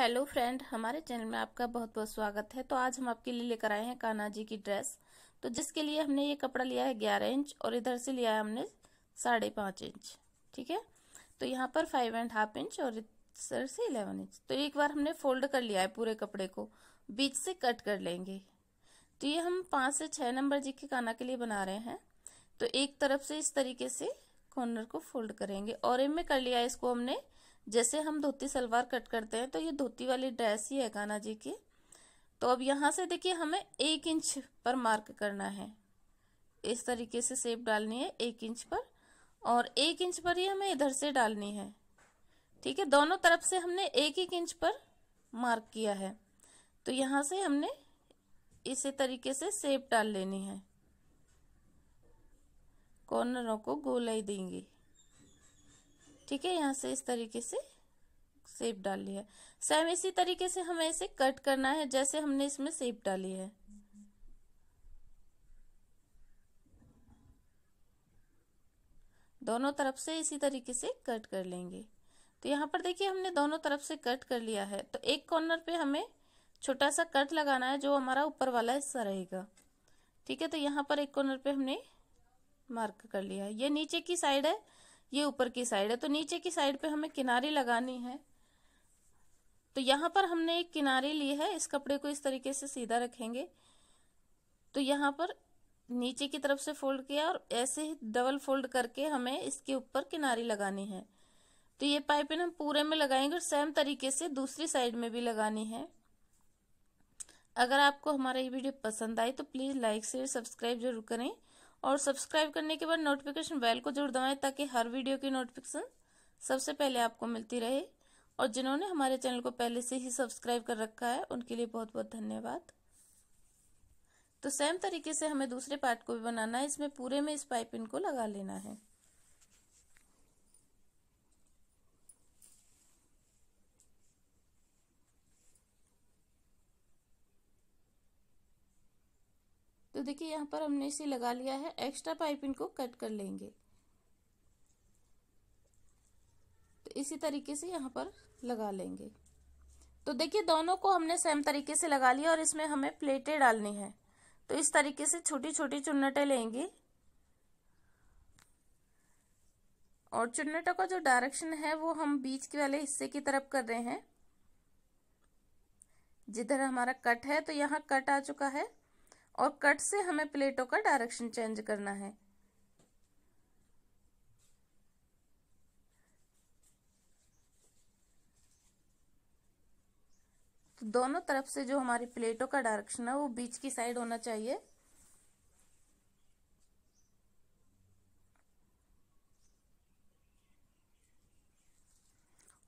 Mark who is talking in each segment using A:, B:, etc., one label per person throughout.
A: hello friend हमारे channel में आपका बहुत बहुत स्वागत है तो आज हम आपके लिए लेकर आए हैं कान्हा जी की ड्रेस तो जिसके लिए हमने ये कपड़ा लिया है ग्यारह इंच और इधर से लिया है हमने साढ़े पाँच इंच ठीक है तो यहाँ पर फाइव एंड हाफ इंच और सर से इलेवन इंच तो एक बार हमने फोल्ड कर लिया है पूरे कपड़े को बीच से कट कर लेंगे तो ये हम पाँच से छः नंबर जी के काना के लिए बना रहे हैं तो एक तरफ से इस तरीके से कॉर्नर को फोल्ड करेंगे और इनमें कर लिया है इसको हमने जैसे हम धोती सलवार कट करते हैं तो ये धोती वाली ड्रेस ही है कान्हा जी की तो अब यहाँ से देखिए हमें एक इंच पर मार्क करना है इस तरीके से सेप डालनी है एक इंच पर और एक इंच पर ही हमें इधर से डालनी है ठीक है दोनों तरफ से हमने एक एक इंच पर मार्क किया है तो यहाँ से हमने इसी तरीके से सेप डाल लेनी है कॉर्नरों को गोलाई देंगे ठीक है यहाँ से इस तरीके से सेप डाल है सेम इसी तरीके से हमें इसे कट करना है जैसे हमने इसमें सेप डाली है दोनों तरफ से इसी तरीके से कट कर लेंगे तो यहाँ पर देखिए हमने दोनों तरफ से कट कर लिया है तो एक कॉर्नर पे हमें छोटा सा कट लगाना है जो हमारा ऊपर वाला हिस्सा रहेगा ठीक है तो यहाँ पर एक कॉर्नर पे हमने मार्क कर लिया है ये नीचे की साइड है ये ऊपर की साइड है तो नीचे की साइड पे हमें किनारे लगानी है तो यहाँ पर हमने एक किनारे ली है इस कपड़े को इस तरीके से सीधा रखेंगे तो यहाँ पर नीचे की तरफ से फोल्ड किया और ऐसे ही डबल फोल्ड करके हमें इसके ऊपर किनारे लगानी है तो ये पाइपिंग हम पूरे में लगाएंगे और सेम तरीके से दूसरी साइड में भी लगानी है अगर आपको हमारा ये वीडियो पसंद आए तो प्लीज़ लाइक शेयर सब्सक्राइब जरूर करें और सब्सक्राइब करने के बाद नोटिफिकेशन बेल को जरूर दबाएं ताकि हर वीडियो की नोटिफिकेशन सबसे पहले आपको मिलती रहे और जिन्होंने हमारे चैनल को पहले से ही सब्सक्राइब कर रखा है उनके लिए बहुत बहुत धन्यवाद तो सेम तरीके से हमें दूसरे पार्ट को भी बनाना है इसमें पूरे में इस पाइपिंग को लगा लेना है तो देखिए यहाँ पर हमने इसे लगा लिया है एक्स्ट्रा पाइपिंग को कट कर लेंगे तो इसी तरीके से यहाँ पर लगा लेंगे तो देखिए दोनों को हमने सेम तरीके से लगा लिया और इसमें हमें प्लेटें डालनी है तो इस तरीके से छोटी छोटी चुन्नटें लेंगे और चुन्नटों का जो डायरेक्शन है वो हम बीच के वाले हिस्से की तरफ कर रहे हैं जिधर हमारा कट है तो यहाँ कट आ चुका है और कट से हमें प्लेटों का डायरेक्शन चेंज करना है तो दोनों तरफ से जो हमारी प्लेटों का डायरेक्शन है वो बीच की साइड होना चाहिए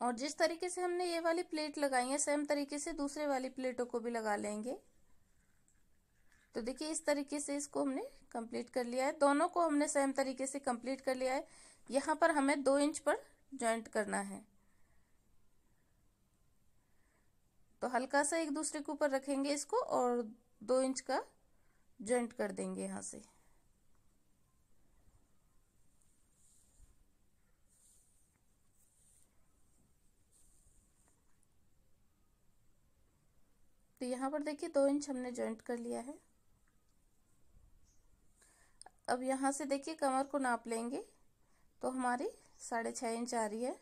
A: और जिस तरीके से हमने ये वाली प्लेट लगाई है सेम तरीके से दूसरे वाली प्लेटों को भी लगा लेंगे तो देखिए इस तरीके से इसको हमने कंप्लीट कर लिया है दोनों को हमने सेम तरीके से कंप्लीट कर लिया है यहाँ पर हमें दो इंच पर ज्वाइंट करना है तो हल्का सा एक दूसरे के ऊपर रखेंगे इसको और दो इंच का ज्वाइंट कर देंगे यहाँ से तो यहाँ पर देखिए दो इंच हमने ज्वाइंट कर लिया है अब यहाँ से देखिए कमर को नाप लेंगे तो हमारी साढ़े छः इंच आ रही है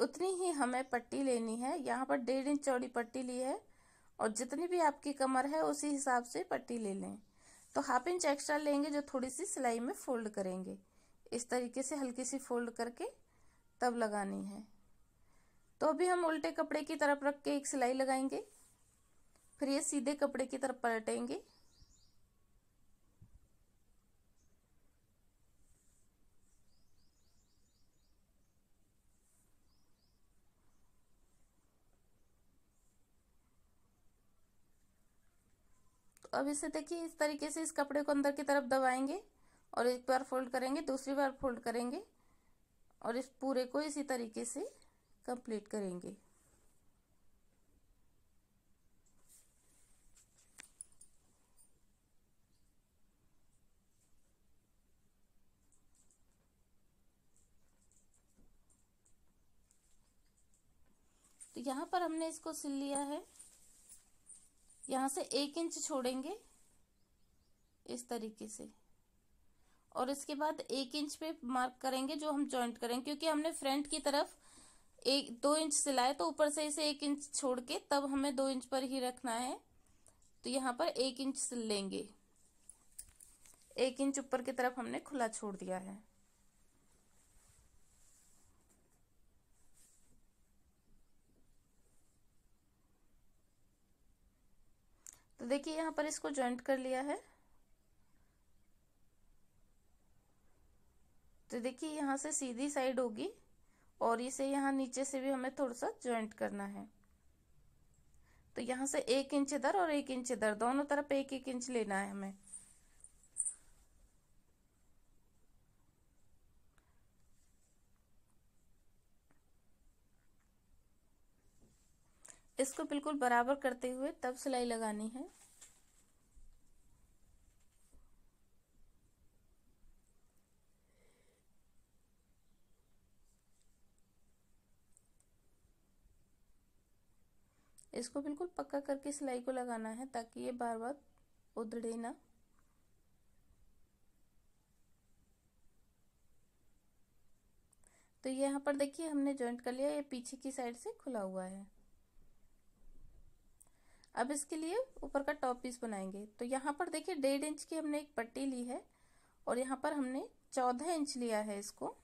A: उतनी ही हमें पट्टी लेनी है यहाँ पर डेढ़ इंच चौड़ी पट्टी ली है और जितनी भी आपकी कमर है उसी हिसाब से पट्टी ले लें तो हाफ इंच एक्स्ट्रा लेंगे जो थोड़ी सी सिलाई में फोल्ड करेंगे इस तरीके से हल्की सी फोल्ड करके तब लगानी है तो अभी हम उल्टे कपड़े की तरफ रख के एक सिलाई लगाएंगे फिर ये सीधे कपड़े की तरफ पलटेंगे अब इसे देखिए इस तरीके से इस कपड़े को अंदर की तरफ दबाएंगे और एक बार फोल्ड करेंगे दूसरी बार फोल्ड करेंगे और इस पूरे को इसी तरीके से कंप्लीट करेंगे तो यहाँ पर हमने इसको सिल लिया है यहाँ से एक इंच छोड़ेंगे इस तरीके से और इसके बाद एक इंच पे मार्क करेंगे जो हम जॉइंट करेंगे क्योंकि हमने फ्रंट की तरफ एक दो इंच सिलाए तो ऊपर से इसे एक इंच छोड़ के तब हमें दो इंच पर ही रखना है तो यहाँ पर एक इंच सिल लेंगे एक इंच ऊपर की तरफ हमने खुला छोड़ दिया है तो देखिए यहाँ पर इसको ज्वाइंट कर लिया है तो देखिए यहाँ से सीधी साइड होगी और इसे यहाँ नीचे से भी हमें थोड़ा सा ज्वाइंट करना है तो यहाँ से एक इंच इधर और एक इंच इधर दोनों तरफ एक एक इंच लेना है हमें इसको बिल्कुल बराबर करते हुए तब सिलाई लगानी है इसको बिल्कुल पक्का करके सिलाई को लगाना है ताकि ये बार बार उधड़े ना तो यहाँ पर देखिए हमने जॉइंट कर लिया ये पीछे की साइड से खुला हुआ है अब इसके लिए ऊपर का टॉप पीस बनाएंगे तो यहाँ पर देखिए डेढ़ इंच की हमने एक पट्टी ली है और यहाँ पर हमने चौदह इंच लिया है इसको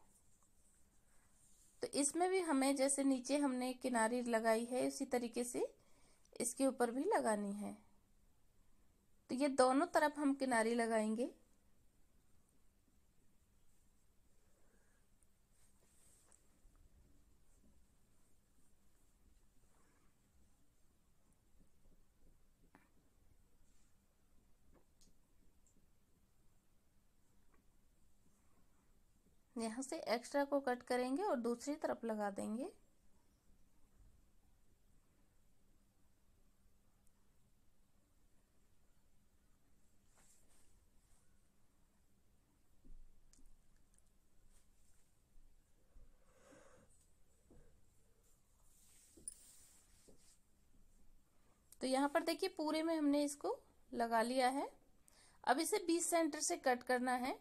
A: तो इसमें भी हमें जैसे नीचे हमने किनारी लगाई है उसी तरीके से इसके ऊपर भी लगानी है तो ये दोनों तरफ हम किनारी लगाएंगे यहाँ से एक्स्ट्रा को कट करेंगे और दूसरी तरफ लगा देंगे तो यहाँ पर देखिए पूरे में हमने इसको
B: लगा लिया है
A: अब इसे बीस सेंटर से कट करना है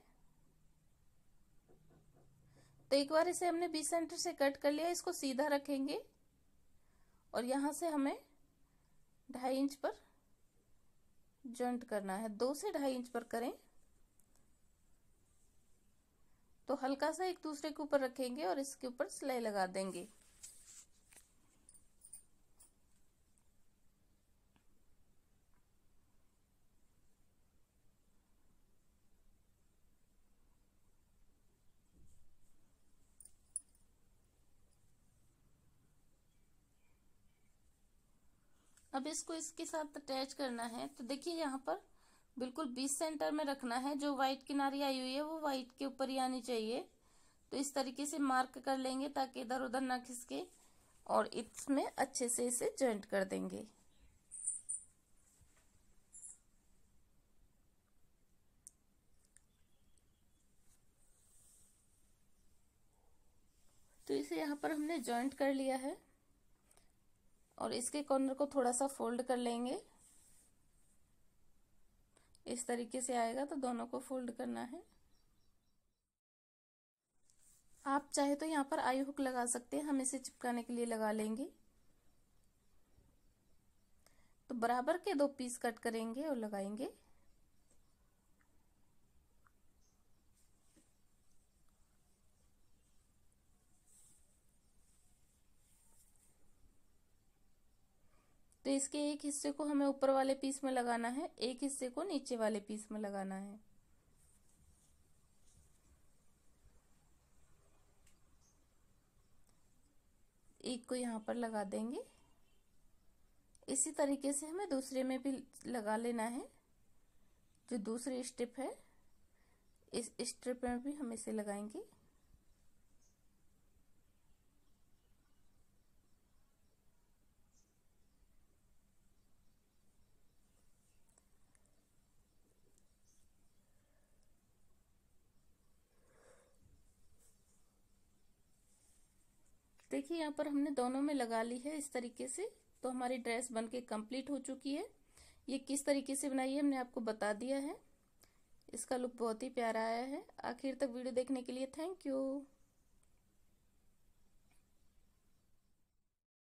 A: तो एक बार इसे हमने बीस सेंटर से कट कर लिया इसको सीधा रखेंगे और यहाँ से हमें ढाई इंच पर जॉइंट करना है दो से ढाई इंच पर करें तो हल्का सा एक दूसरे के ऊपर रखेंगे और इसके ऊपर सिलाई लगा देंगे अब इसको इसके साथ अटैच करना है तो देखिए यहाँ पर बिल्कुल बीस सेंटर में रखना है जो वाइट किनारी आई हुई है वो वाइट के ऊपर ही आनी चाहिए तो इस तरीके से मार्क कर लेंगे ताकि इधर उधर ना खिसके और इसमें अच्छे से इसे जॉइंट कर देंगे तो इसे यहाँ पर हमने जॉइंट कर लिया है और इसके कॉर्नर को थोड़ा सा फोल्ड कर लेंगे इस तरीके से आएगा तो दोनों को फोल्ड करना है आप चाहे तो यहाँ पर आई हुक लगा सकते हैं हम इसे चिपकाने के लिए लगा लेंगे तो बराबर के दो पीस कट करेंगे और लगाएंगे तो इसके एक हिस्से को हमें ऊपर वाले पीस में लगाना है एक हिस्से को नीचे वाले पीस में लगाना है एक को यहाँ पर लगा देंगे इसी तरीके से हमें दूसरे में भी लगा लेना है जो दूसरी स्ट्रिप है इस स्ट्रिप में भी हम इसे लगाएंगे देखिए यहाँ पर हमने दोनों में लगा ली है इस तरीके से तो हमारी ड्रेस बनके कंप्लीट हो चुकी है ये किस तरीके से बनाई है हमने आपको बता दिया है इसका लुक बहुत ही प्यारा आया है आखिर तक वीडियो देखने के लिए थैंक यू